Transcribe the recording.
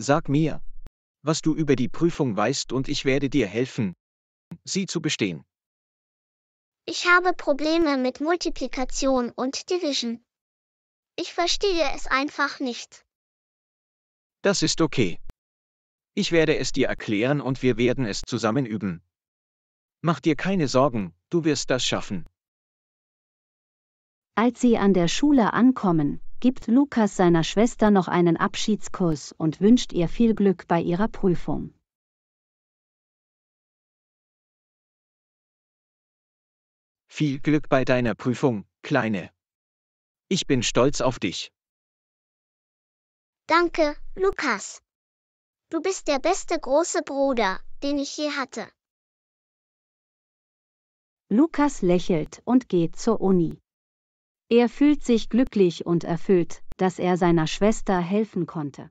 Sag mir, was du über die Prüfung weißt und ich werde dir helfen, sie zu bestehen. Ich habe Probleme mit Multiplikation und Division. Ich verstehe es einfach nicht. Das ist okay. Ich werde es dir erklären und wir werden es zusammen üben. Mach dir keine Sorgen, du wirst das schaffen. Als sie an der Schule ankommen, gibt Lukas seiner Schwester noch einen Abschiedskuss und wünscht ihr viel Glück bei ihrer Prüfung. Viel Glück bei deiner Prüfung, Kleine. Ich bin stolz auf dich. Danke, Lukas. Du bist der beste große Bruder, den ich je hatte. Lukas lächelt und geht zur Uni. Er fühlt sich glücklich und erfüllt, dass er seiner Schwester helfen konnte.